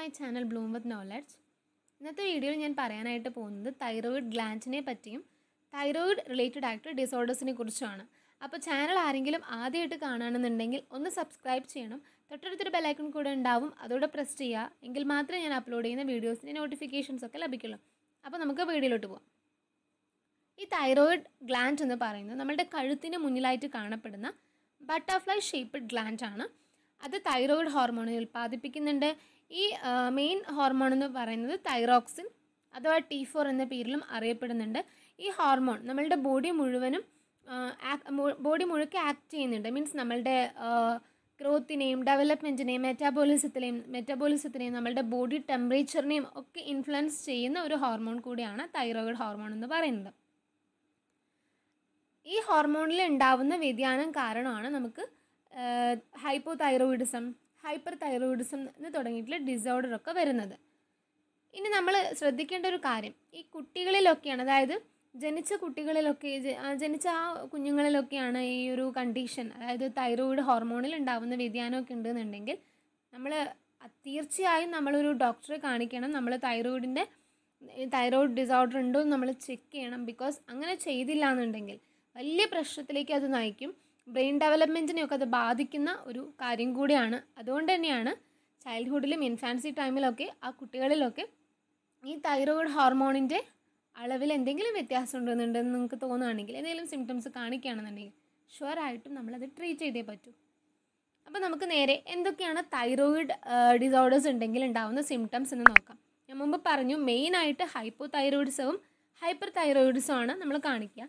my channel bloom with knowledge ഇന്നത്തെ വീഡിയോയിൽ ഞാൻ പറയാനായിട്ട് പോകുന്നത് തൈറോയിഡ് ഗ്ലാൻഡിനെ പറ്റിയും തൈറോയിഡ് റിലേറ്റഡ് ആയിട്ട് ഡിസോർഡേഴ്സിനെ കുറിച്ചുമാണ് അപ്പോൾ ചാനൽ ആരെങ്കിലും ആദ്യമായിട്ട് കാണുകയാണെന്നുണ്ടെങ്കിൽ ഒന്ന് സബ്സ്ക്രൈബ് ചെയ്യണം തൊട്ടടുത്തൊരു ബെലൈക്കൺ കൂടെ ഉണ്ടാവും അതോടെ പ്രസ് ചെയ്യുക എങ്കിൽ മാത്രമേ ഞാൻ അപ്ലോഡ് ചെയ്യുന്ന വീഡിയോസിൻ്റെ നോട്ടിഫിക്കേഷൻസ് ഒക്കെ ലഭിക്കുള്ളൂ അപ്പോൾ നമുക്ക് വീഡിയോയിലോട്ട് പോകാം ഈ തൈറോയിഡ് ഗ്ലാൻഡ് എന്ന് പറയുന്നത് നമ്മുടെ കഴുത്തിന് മുന്നിലായിട്ട് കാണപ്പെടുന്ന ബട്ടർഫ്ലൈ ഷേപ്പ്ഡ് ഗ്ലാൻഡ് ആണ് അത് തൈറോയിഡ് ഹോർമോണിനെ ഉൽപ്പാദിപ്പിക്കുന്നുണ്ട് ഈ മെയിൻ ഹോർമോൺ എന്ന് പറയുന്നത് തൈറോക്സിൻ അഥവാ ടി ഫോർ എന്ന പേരിലും അറിയപ്പെടുന്നുണ്ട് ഈ ഹോർമോൺ നമ്മളുടെ ബോഡി മുഴുവനും ബോഡി മുഴുക്കെ ആക്ട് ചെയ്യുന്നുണ്ട് മീൻസ് നമ്മളുടെ ഗ്രോത്തിനെയും ഡെവലപ്മെൻറ്റിനെയും മെറ്റാബോളിസത്തിനെയും മെറ്റാബോളിസത്തിനെയും നമ്മളുടെ ബോഡി ടെമ്പറേച്ചറിനെയും ഒക്കെ ഇൻഫ്ലുവൻസ് ചെയ്യുന്ന ഒരു ഹോർമോൺ കൂടിയാണ് തൈറോയിഡ് ഹോർമോൺ എന്ന് പറയുന്നത് ഈ ഹോർമോണിൽ ഉണ്ടാവുന്ന വ്യതിയാനം കാരണമാണ് നമുക്ക് ഹൈപ്പോ തൈറോയിഡിസം ഹൈപ്പർ തൈറോയിഡിസം എന്ന് തുടങ്ങിയിട്ടുള്ള ഡിസോർഡർ ഒക്കെ വരുന്നത് ഇനി നമ്മൾ ശ്രദ്ധിക്കേണ്ട ഒരു കാര്യം ഈ കുട്ടികളിലൊക്കെയാണ് അതായത് ജനിച്ച കുട്ടികളിലൊക്കെ ജനിച്ച ആ കുഞ്ഞുങ്ങളിലൊക്കെയാണ് ഈ ഒരു കണ്ടീഷൻ അതായത് തൈറോയിഡ് ഹോർമോണിൽ വ്യതിയാനം വ്യതിയാനമൊക്കെ ഉണ്ടെന്നുണ്ടെങ്കിൽ നമ്മൾ തീർച്ചയായും നമ്മളൊരു ഡോക്ടറെ കാണിക്കണം നമ്മൾ തൈറോയിഡിൻ്റെ തൈറോയിഡ് ഡിസോർഡർ ഉണ്ടോ എന്ന് നമ്മൾ ചെക്ക് ചെയ്യണം ബിക്കോസ് അങ്ങനെ ചെയ്തില്ല എന്നുണ്ടെങ്കിൽ വലിയ പ്രശ്നത്തിലേക്ക് അത് നയിക്കും ബ്രെയിൻ ഡെവലപ്മെൻറ്റിനെയൊക്കെ അത് ബാധിക്കുന്ന ഒരു കാര്യം കൂടിയാണ് അതുകൊണ്ട് തന്നെയാണ് ചൈൽഡ്ഹുഡിലും ഇൻഫാൻസി ടൈമിലൊക്കെ ആ കുട്ടികളിലൊക്കെ ഈ തൈറോയിഡ് ഹോർമോണിൻ്റെ അളവിൽ എന്തെങ്കിലും വ്യത്യാസം ഉണ്ടെന്നുണ്ടെന്ന് നിങ്ങൾക്ക് തോന്നുകയാണെങ്കിൽ എന്തെങ്കിലും സിംറ്റംസ് കാണിക്കുകയാണെന്നുണ്ടെങ്കിൽ ഷുവറായിട്ടും നമ്മളത് ട്രീറ്റ് ചെയ്തേ പറ്റൂ അപ്പോൾ നമുക്ക് നേരെ എന്തൊക്കെയാണ് തൈറോയിഡ് ഡിസോർഡേഴ്സ് ഉണ്ടെങ്കിൽ ഉണ്ടാവുന്ന സിംറ്റംസ് എന്ന് നോക്കാം ഞാൻ മുമ്പ് പറഞ്ഞു മെയിനായിട്ട് ഹൈപ്പോ തൈറോയിഡ്സവും ഹൈപ്പർ തൈറോയിഡ്സും ആണ് നമ്മൾ കാണിക്കുക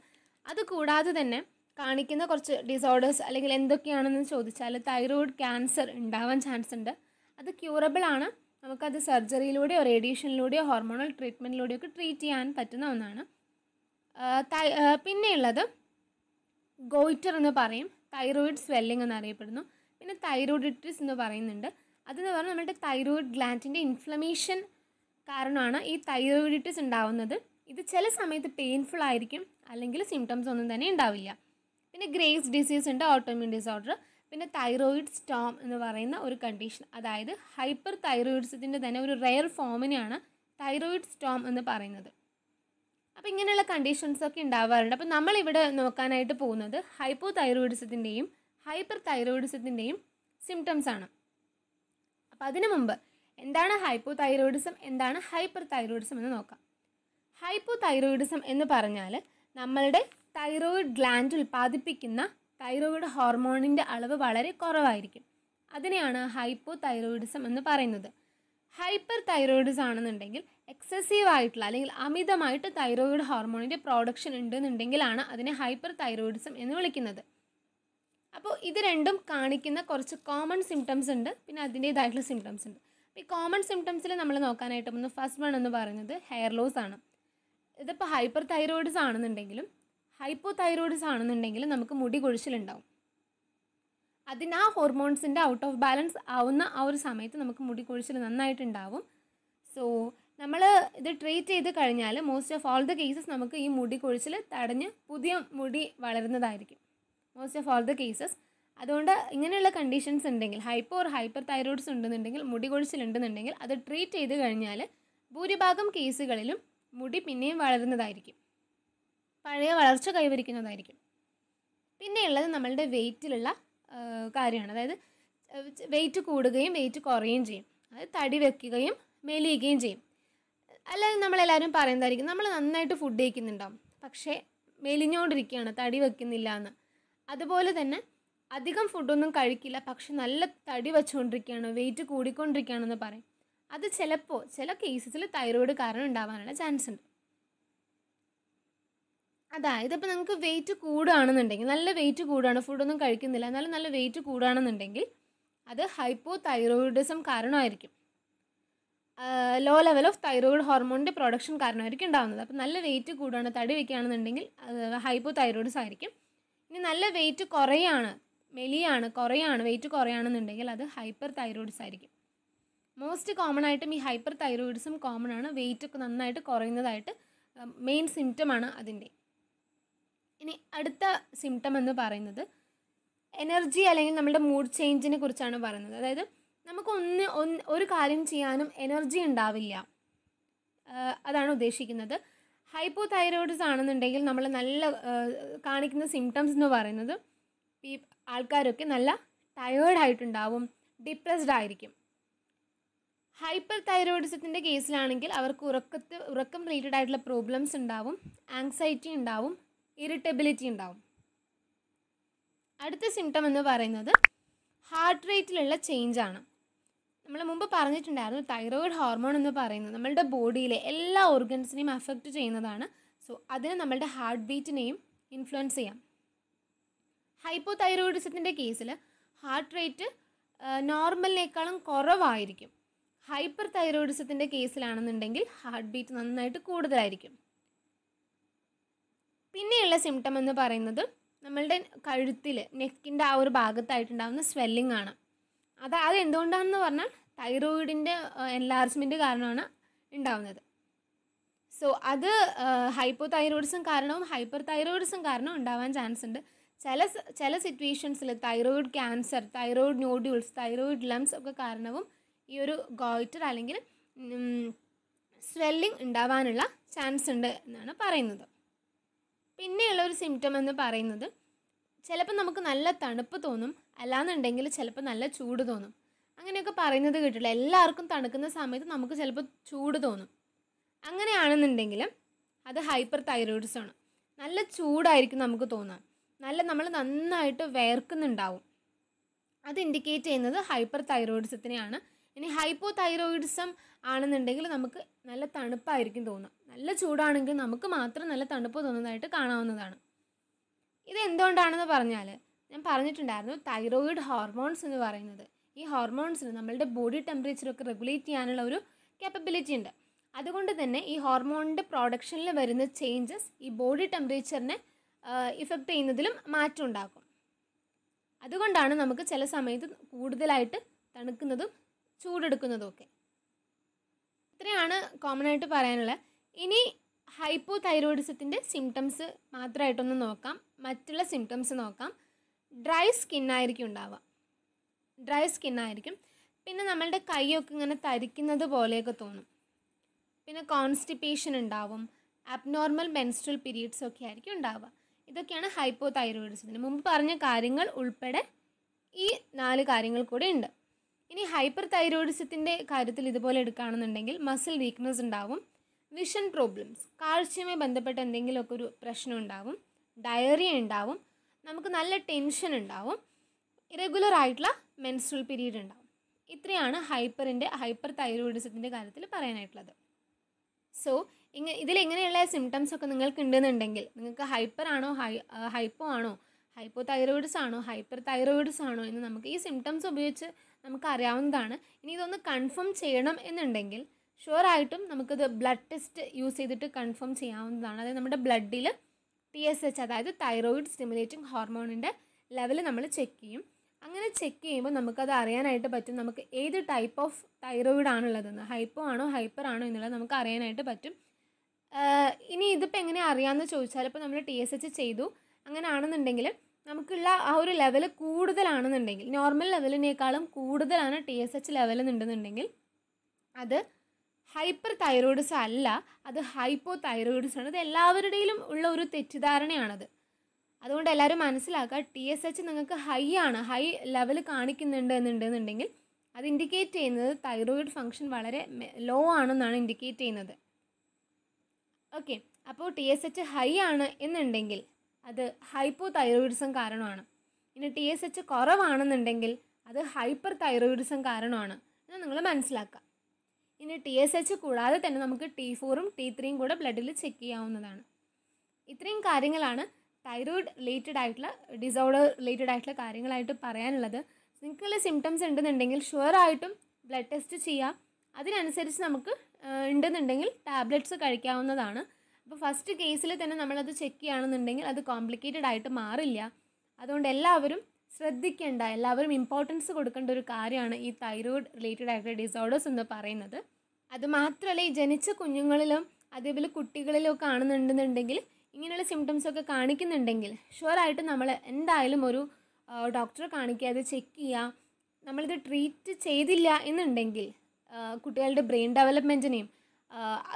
അതുകൂടാതെ തന്നെ കാണിക്കുന്ന കുറച്ച് ഡിസോർഡേഴ്സ് അല്ലെങ്കിൽ എന്തൊക്കെയാണെന്ന് ചോദിച്ചാൽ തൈറോയിഡ് ക്യാൻസർ ഉണ്ടാവാൻ ചാൻസ് ഉണ്ട് അത് ക്യൂറബിൾ ആണ് നമുക്കത് സർജറിയിലൂടെയോ റേഡിയേഷനിലൂടെയോ ഹോർമോണൽ ട്രീറ്റ്മെൻറ്റിലൂടെയോ ഒക്കെ ട്രീറ്റ് ചെയ്യാൻ പറ്റുന്ന ഒന്നാണ് പിന്നെയുള്ളത് ഗോയിറ്റർ എന്ന് പറയും തൈറോയിഡ് സ്വെല്ലിംഗ് എന്നറിയപ്പെടുന്നു പിന്നെ തൈറോയിഡിറ്റിസ് എന്ന് പറയുന്നുണ്ട് അതെന്ന് പറഞ്ഞാൽ നമ്മുടെ തൈറോയിഡ് ഗ്ലാൻറ്റിൻ്റെ ഇൻഫ്ലമേഷൻ കാരണമാണ് ഈ തൈറോയിഡിറ്റിസ് ഉണ്ടാവുന്നത് ഇത് ചില സമയത്ത് പെയിൻഫുൾ ആയിരിക്കും അല്ലെങ്കിൽ സിംറ്റംസ് ഒന്നും തന്നെ ഉണ്ടാവില്ല പിന്നെ ഗ്രേവ്സ് ഡിസീസ് ഉണ്ട് ഓട്ടോമിൻ ഡിസോർഡർ പിന്നെ തൈറോയിഡ് സ്റ്റോം എന്ന് പറയുന്ന ഒരു കണ്ടീഷൻ അതായത് ഹൈപ്പർ തൈറോയിഡ്സത്തിൻ്റെ തന്നെ ഒരു റെയർ ഫോമിനെയാണ് തൈറോയിഡ് സ്റ്റോം എന്ന് പറയുന്നത് അപ്പോൾ ഇങ്ങനെയുള്ള കണ്ടീഷൻസൊക്കെ ഉണ്ടാവാറുണ്ട് അപ്പോൾ നമ്മളിവിടെ നോക്കാനായിട്ട് പോകുന്നത് ഹൈപ്പോ തൈറോയിഡ്സത്തിൻ്റെയും ഹൈപ്പർ തൈറോയിഡ്സത്തിൻ്റെയും സിംറ്റംസ് ആണ് അപ്പോൾ അതിനു മുമ്പ് എന്താണ് ഹൈപ്പോ തൈറോയിഡിസം എന്താണ് ഹൈപ്പർ തൈറോയിഡിസം എന്ന് നോക്കാം ഹൈപ്പോ തൈറോയിഡിസം എന്ന് പറഞ്ഞാൽ നമ്മളുടെ തൈറോയിഡ് ഗ്ലാൻഡ് ഉൽപ്പാദിപ്പിക്കുന്ന തൈറോയിഡ് ഹോർമോണിൻ്റെ അളവ് വളരെ കുറവായിരിക്കും അതിനെയാണ് ഹൈപ്പോ തൈറോയിഡിസം എന്ന് പറയുന്നത് ഹൈപ്പർ തൈറോയിഡിസ് ആണെന്നുണ്ടെങ്കിൽ എക്സസീവ് ആയിട്ടുള്ള അല്ലെങ്കിൽ അമിതമായിട്ട് തൈറോയിഡ് ഹോർമോണിൻ്റെ പ്രൊഡക്ഷൻ ഉണ്ടെന്നുണ്ടെങ്കിലാണ് അതിനെ ഹൈപ്പർ തൈറോയിഡിസം എന്ന് വിളിക്കുന്നത് അപ്പോൾ ഇത് രണ്ടും കാണിക്കുന്ന കുറച്ച് കോമൺ സിംറ്റംസ് ഉണ്ട് പിന്നെ അതിൻ്റേതായിട്ടുള്ള സിംറ്റംസ് ഉണ്ട് അപ്പോൾ ഈ കോമൺ സിംറ്റംസിൽ നമ്മൾ നോക്കാനായിട്ട് ഒന്ന് ഫസ്റ്റ് വൺ എന്ന് പറയുന്നത് ഹെയർ ലോസ് ആണ് ഇതിപ്പോൾ ഹൈപ്പർ തൈറോയിഡിസ് ആണെന്നുണ്ടെങ്കിലും ഹൈപ്പോ തൈറോയിഡ്സ് ആണെന്നുണ്ടെങ്കിൽ നമുക്ക് മുടി കൊഴിച്ചിലുണ്ടാവും അതിന് ആ ഹോർമോൺസിൻ്റെ ഔട്ട് ഓഫ് ബാലൻസ് ആവുന്ന ആ ഒരു സമയത്ത് നമുക്ക് മുടി കൊഴിച്ചിൽ നന്നായിട്ടുണ്ടാവും സോ നമ്മൾ ഇത് ട്രീറ്റ് ചെയ്ത് കഴിഞ്ഞാൽ most of all the cases നമുക്ക് ഈ മുടി കൊഴിച്ചിൽ തടഞ്ഞ് പുതിയ മുടി വളരുന്നതായിരിക്കും most of all the cases അതുകൊണ്ട് ഇങ്ങനെയുള്ള കണ്ടീഷൻസ് ഉണ്ടെങ്കിൽ ഹൈപ്പോ ഓർ ഹൈപ്പർ തൈറോയിഡ്സ് ഉണ്ടെന്നുണ്ടെങ്കിൽ മുടി കൊഴിച്ചിൽ ഉണ്ടെന്നുണ്ടെങ്കിൽ അത് ട്രീറ്റ് ചെയ്ത് കഴിഞ്ഞാൽ ഭൂരിഭാഗം കേസുകളിലും മുടി പിന്നെയും വളരുന്നതായിരിക്കും പഴയ വളർച്ച കൈവരിക്കുന്നതായിരിക്കും പിന്നെയുള്ളത് നമ്മളുടെ വെയിറ്റിലുള്ള കാര്യമാണ് അതായത് വെയിറ്റ് കൂടുകയും വെയിറ്റ് കുറയുകയും ചെയ്യും അതായത് തടി വെക്കുകയും മെലിയുകയും ചെയ്യും അല്ലാതെ നമ്മളെല്ലാവരും പറയുന്നതായിരിക്കും നമ്മൾ നന്നായിട്ട് ഫുഡ് കഴിക്കുന്നുണ്ടാവും പക്ഷേ മെലിഞ്ഞുകൊണ്ടിരിക്കുകയാണ് തടി വെക്കുന്നില്ല എന്ന് അതുപോലെ തന്നെ അധികം ഫുഡൊന്നും കഴിക്കില്ല പക്ഷെ നല്ല തടി വെച്ചുകൊണ്ടിരിക്കുകയാണ് വെയിറ്റ് കൂടിക്കൊണ്ടിരിക്കുകയാണെന്ന് പറയും അത് ചിലപ്പോൾ ചില കേസസിൽ തൈറോയിഡ് കാരണം ഉണ്ടാവാനുള്ള ചാൻസ് ഉണ്ട് അതാ ഇതിപ്പോൾ നിങ്ങൾക്ക് വെയിറ്റ് കൂടുകയാണെന്നുണ്ടെങ്കിൽ നല്ല വെയിറ്റ് കൂടുകയാണ് ഫുഡൊന്നും കഴിക്കുന്നില്ല എന്നാലും നല്ല വെയിറ്റ് കൂടുകയാണെന്നുണ്ടെങ്കിൽ അത് ഹൈപ്പോ തൈറോയിഡിസം കാരണമായിരിക്കും ലോ ലെവൽ ഓഫ് തൈറോയിഡ് ഹോർമോണിൻ്റെ പ്രൊഡക്ഷൻ കാരണമായിരിക്കും ഉണ്ടാകുന്നത് അപ്പോൾ നല്ല വെയിറ്റ് കൂടുകയാണ് തടി വയ്ക്കുകയാണെന്നുണ്ടെങ്കിൽ ഹൈപ്പോ തൈറോയിഡ്സ് ആയിരിക്കും ഇനി നല്ല വെയിറ്റ് കുറയാണ് മെലിയാണ് കുറയാണ് വെയിറ്റ് കുറയാണെന്നുണ്ടെങ്കിൽ അത് ഹൈപ്പർ തൈറോയിഡ്സ് ആയിരിക്കും മോസ്റ്റ് കോമൺ ആയിട്ടും ഈ ഹൈപ്പർ തൈറോയിഡ്സും കോമൺ ആണ് വെയിറ്റ് ഒക്കെ നന്നായിട്ട് കുറയുന്നതായിട്ട് മെയിൻ സിംറ്റമാണ് അതിൻ്റെ ഇനി അടുത്ത സിംറ്റം എന്ന് പറയുന്നത് എനർജി അല്ലെങ്കിൽ നമ്മുടെ മൂഡ് ചേഞ്ചിനെ കുറിച്ചാണ് പറയുന്നത് അതായത് നമുക്ക് ഒന്ന് ഒരു കാര്യം ചെയ്യാനും എനർജി ഉണ്ടാവില്ല അതാണ് ഉദ്ദേശിക്കുന്നത് ഹൈപ്പോ തൈറോയിഡ്സ് ആണെന്നുണ്ടെങ്കിൽ നമ്മൾ നല്ല കാണിക്കുന്ന സിംറ്റംസ് എന്ന് പറയുന്നത് ഈ ആൾക്കാരൊക്കെ നല്ല ടയേർഡ് ആയിട്ടുണ്ടാവും ഡിപ്രസ്ഡ് ആയിരിക്കും ഹൈപ്പർ തൈറോയിഡിസത്തിൻ്റെ കേസിലാണെങ്കിൽ അവർക്ക് ഉറക്കത്ത് ഉറക്കം റിലേറ്റഡ് ആയിട്ടുള്ള പ്രോബ്ലംസ് ഉണ്ടാവും ആങ്സൈറ്റി ഉണ്ടാവും ഇറിറ്റബിലിറ്റി ഉണ്ടാവും അടുത്ത സിംറ്റം എന്ന് പറയുന്നത് ഹാർട്ട് റേറ്റിലുള്ള ചേഞ്ച് ആണ് നമ്മൾ മുമ്പ് പറഞ്ഞിട്ടുണ്ടായിരുന്നു തൈറോയിഡ് ഹോർമോൺ എന്ന് പറയുന്നത് നമ്മളുടെ ബോഡിയിലെ എല്ലാ ഓർഗൻസിനെയും അഫക്റ്റ് ചെയ്യുന്നതാണ് സോ അതിന് നമ്മളുടെ ഹാർട്ട് ബീറ്റിനെയും ഇൻഫ്ലുവൻസ് ചെയ്യാം ഹൈപ്പോ തൈറോയിഡിസത്തിൻ്റെ കേസിൽ ഹാർട്ട് റേറ്റ് നോർമലിനേക്കാളും കുറവായിരിക്കും ഹൈപ്പർ തൈറോയിഡിസത്തിൻ്റെ കേസിലാണെന്നുണ്ടെങ്കിൽ ഹാർട്ട് ബീറ്റ് നന്നായിട്ട് കൂടുതലായിരിക്കും പിന്നെയുള്ള സിംറ്റം എന്ന് പറയുന്നത് നമ്മളുടെ കഴുത്തിൽ നെക്കിൻ്റെ ആ ഒരു ഭാഗത്തായിട്ടുണ്ടാകുന്ന സ്വെല്ലിംഗ് ആണ് അത് അത് എന്തുകൊണ്ടാണെന്ന് പറഞ്ഞാൽ തൈറോയിഡിൻ്റെ എൻലാർജ്മെൻറ്റ് കാരണമാണ് ഉണ്ടാവുന്നത് സോ അത് ഹൈപ്പോ തൈറോയിഡ്സും കാരണവും ഹൈപ്പർ തൈറോയിഡ്സും കാരണവും ഉണ്ടാവാൻ ചാൻസ് ഉണ്ട് ചില ചില സിറ്റുവേഷൻസിൽ thyroid cancer thyroid nodules thyroid lumps ഒക്കെ കാരണവും ഈ ഒരു ഗോയിറ്റർ അല്ലെങ്കിൽ സ്വെല്ലിംഗ് ഉണ്ടാവാനുള്ള ചാൻസ് ഉണ്ട് എന്നാണ് പറയുന്നത് പിന്നെയുള്ള ഒരു സിംറ്റം എന്ന് പറയുന്നത് ചിലപ്പോൾ നമുക്ക് നല്ല തണുപ്പ് തോന്നും അല്ലാന്നുണ്ടെങ്കിൽ ചിലപ്പോൾ നല്ല ചൂട് തോന്നും അങ്ങനെയൊക്കെ പറയുന്നത് കേട്ടില്ല എല്ലാവർക്കും തണുക്കുന്ന സമയത്ത് നമുക്ക് ചിലപ്പോൾ ചൂട് തോന്നും അങ്ങനെയാണെന്നുണ്ടെങ്കിൽ അത് ഹൈപ്പർ തൈറോയിഡ്സ് ആണ് നല്ല ചൂടായിരിക്കും നമുക്ക് തോന്നാം നല്ല നമ്മൾ നന്നായിട്ട് വേർക്കുന്നുണ്ടാവും അത് ഇൻഡിക്കേറ്റ് ചെയ്യുന്നത് ഹൈപ്പർ തൈറോയിഡ്സത്തിനെയാണ് ഇനി ഹൈപ്പോ തൈറോയിഡിസം ആണെന്നുണ്ടെങ്കിൽ നമുക്ക് നല്ല തണുപ്പായിരിക്കും തോന്നുക നല്ല ചൂടാണെങ്കിൽ നമുക്ക് മാത്രം നല്ല തണുപ്പ് തോന്നുന്നതായിട്ട് കാണാവുന്നതാണ് ഇതെന്തുകൊണ്ടാണെന്ന് പറഞ്ഞാൽ ഞാൻ പറഞ്ഞിട്ടുണ്ടായിരുന്നു തൈറോയിഡ് ഹോർമോൺസ് എന്ന് പറയുന്നത് ഈ ഹോർമോൺസിന് നമ്മളുടെ ബോഡി ടെമ്പറേച്ചറൊക്കെ റെഗുലേറ്റ് ചെയ്യാനുള്ള ഒരു കേപ്പബിലിറ്റി ഉണ്ട് അതുകൊണ്ട് തന്നെ ഈ ഹോർമോണിൻ്റെ പ്രൊഡക്ഷനിൽ വരുന്ന ചേഞ്ചസ് ഈ ബോഡി ടെമ്പറേച്ചറിനെ ഇഫക്റ്റ് ചെയ്യുന്നതിലും മാറ്റം ഉണ്ടാക്കും അതുകൊണ്ടാണ് നമുക്ക് ചില സമയത്ത് കൂടുതലായിട്ട് തണുക്കുന്നതും ചൂടെടുക്കുന്നതും ഒക്കെ ഇത്രയാണ് കോമൺ ആയിട്ട് പറയാനുള്ളത് ഇനി ഹൈപ്പോ തൈറോയിഡിസത്തിൻ്റെ സിംറ്റംസ് മാത്രമായിട്ടൊന്ന് നോക്കാം മറ്റുള്ള സിംറ്റംസ് നോക്കാം ഡ്രൈ സ്കിന്നായിരിക്കും ഉണ്ടാവുക ഡ്രൈ സ്കിന്നായിരിക്കും പിന്നെ നമ്മളുടെ കൈയൊക്കെ ഇങ്ങനെ തരിക്കുന്നത് പോലെയൊക്കെ തോന്നും പിന്നെ കോൺസ്റ്റിപ്പേഷൻ ഉണ്ടാവും അബ്നോർമൽ മെൻസ്ട്രൽ പീരീഡ്സ് ഒക്കെ ആയിരിക്കും ഉണ്ടാവുക ഇതൊക്കെയാണ് ഹൈപ്പോ തൈറോയിഡിസത്തിന് മുമ്പ് പറഞ്ഞ കാര്യങ്ങൾ ഉൾപ്പെടെ ഈ നാല് കാര്യങ്ങൾ കൂടെ ഉണ്ട് ഇനി ഹൈപ്പർ തൈറോയിഡിസത്തിൻ്റെ കാര്യത്തിൽ ഇതുപോലെ എടുക്കുകയാണെന്നുണ്ടെങ്കിൽ മസിൽ വീക്ക്നെസ് ഉണ്ടാവും വിഷൻ പ്രോബ്ലംസ് കാഴ്ചയുമായി ബന്ധപ്പെട്ട് എന്തെങ്കിലുമൊക്കെ ഒരു പ്രശ്നം ഉണ്ടാവും ഡയറിയ ഉണ്ടാവും നമുക്ക് നല്ല ടെൻഷൻ ഉണ്ടാവും ഇറഗുലർ ആയിട്ടുള്ള മെൻസ്ട്രൽ പീരീഡ് ഉണ്ടാവും ഇത്രയാണ് ഹൈപ്പറിൻ്റെ ഹൈപ്പർ തൈറോയിഡിസത്തിൻ്റെ കാര്യത്തിൽ പറയാനായിട്ടുള്ളത് സോ ഇങ്ങ ഇതിലെങ്ങനെയുള്ള സിംറ്റംസ് ഒക്കെ നിങ്ങൾക്ക് ഉണ്ടെന്നുണ്ടെങ്കിൽ നിങ്ങൾക്ക് ഹൈപ്പർ ആണോ ഹൈ ഹൈപ്പോ ആണോ ഹൈപ്പോ തൈറോയിഡ്സ് ആണോ ഹൈപ്പർ തൈറോയിഡ്സ് ആണോ എന്ന് നമുക്ക് ഈ സിംറ്റംസ് ഉപയോഗിച്ച് നമുക്ക് അറിയാവുന്നതാണ് ഇനി ഇതൊന്ന് കൺഫേം ചെയ്യണം എന്നുണ്ടെങ്കിൽ ഷുവർ ആയിട്ടും നമുക്കിത് ബ്ലഡ് ടെസ്റ്റ് യൂസ് ചെയ്തിട്ട് കൺഫേം ചെയ്യാവുന്നതാണ് അതായത് നമ്മുടെ ബ്ലഡിൽ ടി എസ് എച്ച് അതായത് തൈറോയിഡ് സ്റ്റിമുലേറ്റിംഗ് ഹോർമോണിൻ്റെ ലെവൽ നമ്മൾ ചെക്ക് ചെയ്യും അങ്ങനെ ചെക്ക് ചെയ്യുമ്പോൾ നമുക്കത് അറിയാനായിട്ട് പറ്റും നമുക്ക് ഏത് ടൈപ്പ് ഓഫ് തൈറോയിഡ് ആണുള്ളതെന്ന് ഹൈപ്പോ ആണോ ഹൈപ്പർ ആണോ എന്നുള്ളത് നമുക്ക് അറിയാനായിട്ട് പറ്റും ഇനി ഇതിപ്പോൾ എങ്ങനെ അറിയാമെന്ന് ചോദിച്ചാൽ ഇപ്പോൾ നമ്മൾ ടി എസ് എച്ച് ചെയ്തു അങ്ങനെ ആണെന്നുണ്ടെങ്കിൽ നമുക്കുള്ള ആ ഒരു ലെവൽ കൂടുതലാണെന്നുണ്ടെങ്കിൽ നോർമൽ ലെവലിനേക്കാളും കൂടുതലാണ് ടി എസ് എച്ച് ലെവൽ എന്നുണ്ടെന്നുണ്ടെങ്കിൽ അത് ഹൈപ്പർ തൈറോയിഡ്സ് അല്ല അത് ഹൈപ്പോ തൈറോയിഡ്സ് ആണ് ഇത് എല്ലാവരുടെയും ഉള്ള ഒരു തെറ്റിദ്ധാരണയാണത് അതുകൊണ്ട് എല്ലാവരും മനസ്സിലാക്കുക ടി എസ് എച്ച് നിങ്ങൾക്ക് ഹൈ ആണ് ഹൈ ലെവൽ കാണിക്കുന്നുണ്ട് എന്നുണ്ടെന്നുണ്ടെങ്കിൽ അത് ഇൻഡിക്കേറ്റ് ചെയ്യുന്നത് തൈറോയിഡ് ഫങ്ഷൻ വളരെ ലോ ആണെന്നാണ് ഇൻഡിക്കേറ്റ് ചെയ്യുന്നത് ഓക്കെ അപ്പോൾ ടി എസ് എച്ച് ഹൈ ആണ് എന്നുണ്ടെങ്കിൽ അത് ഹൈപ്പോ തൈറോയിഡ്സും കാരണമാണ് ഇനി ടി എസ് എച്ച് കുറവാണെന്നുണ്ടെങ്കിൽ അത് ഹൈപ്പർ തൈറോയിഡ്സും കാരണമാണ് എന്ന് നിങ്ങൾ മനസ്സിലാക്കുക ഇനി ടി എസ് എച്ച് കൂടാതെ തന്നെ നമുക്ക് ടി ഫോറും ടി ത്രീയും കൂടെ ബ്ലഡിൽ ചെക്ക് ചെയ്യാവുന്നതാണ് ഇത്രയും കാര്യങ്ങളാണ് തൈറോയിഡ് റിലേറ്റഡ് ആയിട്ടുള്ള ഡിസോർഡർ റിലേറ്റഡ് ആയിട്ടുള്ള കാര്യങ്ങളായിട്ട് പറയാനുള്ളത് നിങ്ങൾക്കുള്ള സിംറ്റംസ് ഉണ്ടെന്നുണ്ടെങ്കിൽ ഷുവർ ആയിട്ടും ബ്ലഡ് ടെസ്റ്റ് ചെയ്യാം അതിനനുസരിച്ച് നമുക്ക് ഉണ്ടെന്നുണ്ടെങ്കിൽ ടാബ്ലറ്റ്സ് കഴിക്കാവുന്നതാണ് അപ്പോൾ ഫസ്റ്റ് കേസിൽ തന്നെ നമ്മളത് ചെക്ക് ചെയ്യുകയാണെന്നുണ്ടെങ്കിൽ അത് കോംപ്ലിക്കേറ്റഡ് ആയിട്ട് മാറില്ല അതുകൊണ്ട് എല്ലാവരും ശ്രദ്ധിക്കേണ്ട എല്ലാവരും ഇമ്പോർട്ടൻസ് കൊടുക്കേണ്ട ഒരു കാര്യമാണ് ഈ തൈറോയ്ഡ് റിലേറ്റഡ് ആയിട്ടുള്ള ഡിസോർഡേഴ്സ് എന്ന് പറയുന്നത് അതുമാത്രമല്ല ഈ ജനിച്ച കുഞ്ഞുങ്ങളിലും അതേപോലെ കുട്ടികളിലും ഒക്കെ ആണെന്നുണ്ടെന്നുണ്ടെങ്കിൽ ഇങ്ങനെയുള്ള സിംറ്റംസ് ഒക്കെ കാണിക്കുന്നുണ്ടെങ്കിൽ ഷുവറായിട്ട് നമ്മൾ എന്തായാലും ഒരു ഡോക്ടറെ കാണിക്കുക അത് ചെക്ക് ചെയ്യുക നമ്മളിത് ട്രീറ്റ് ചെയ്തില്ല എന്നുണ്ടെങ്കിൽ കുട്ടികളുടെ ബ്രെയിൻ ഡെവലപ്മെൻറ്റിനെയും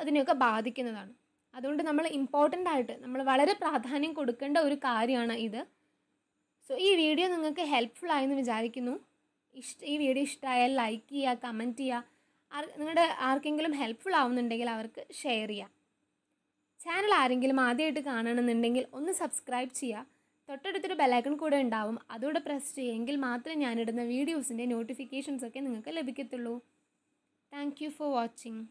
അതിനെയൊക്കെ ബാധിക്കുന്നതാണ് അതുകൊണ്ട് നമ്മൾ ഇമ്പോർട്ടൻ്റ് ആയിട്ട് നമ്മൾ വളരെ പ്രാധാന്യം കൊടുക്കേണ്ട ഒരു കാര്യമാണ് ഇത് സോ ഈ വീഡിയോ നിങ്ങൾക്ക് ഹെൽപ്ഫുൾ ആയെന്ന് വിചാരിക്കുന്നു ഇഷ്ട ഈ വീഡിയോ ഇഷ്ടമായാൽ ലൈക്ക് ചെയ്യുക കമൻറ്റ് ചെയ്യുക നിങ്ങളുടെ ആർക്കെങ്കിലും ഹെൽപ്ഫുൾ ആവുന്നുണ്ടെങ്കിൽ അവർക്ക് ഷെയർ ചെയ്യുക ചാനൽ ആരെങ്കിലും ആദ്യമായിട്ട് കാണണമെന്നുണ്ടെങ്കിൽ ഒന്ന് സബ്സ്ക്രൈബ് ചെയ്യുക തൊട്ടടുത്തൊരു ബെലൈക്കൺ കൂടെ ഉണ്ടാവും അതുകൂടെ പ്രസ് ചെയ്യുമെങ്കിൽ മാത്രമേ ഞാനിടുന്ന വീഡിയോസിൻ്റെ നോട്ടിഫിക്കേഷൻസൊക്കെ നിങ്ങൾക്ക് ലഭിക്കത്തുള്ളൂ താങ്ക് യു ഫോർ വാച്ചിങ്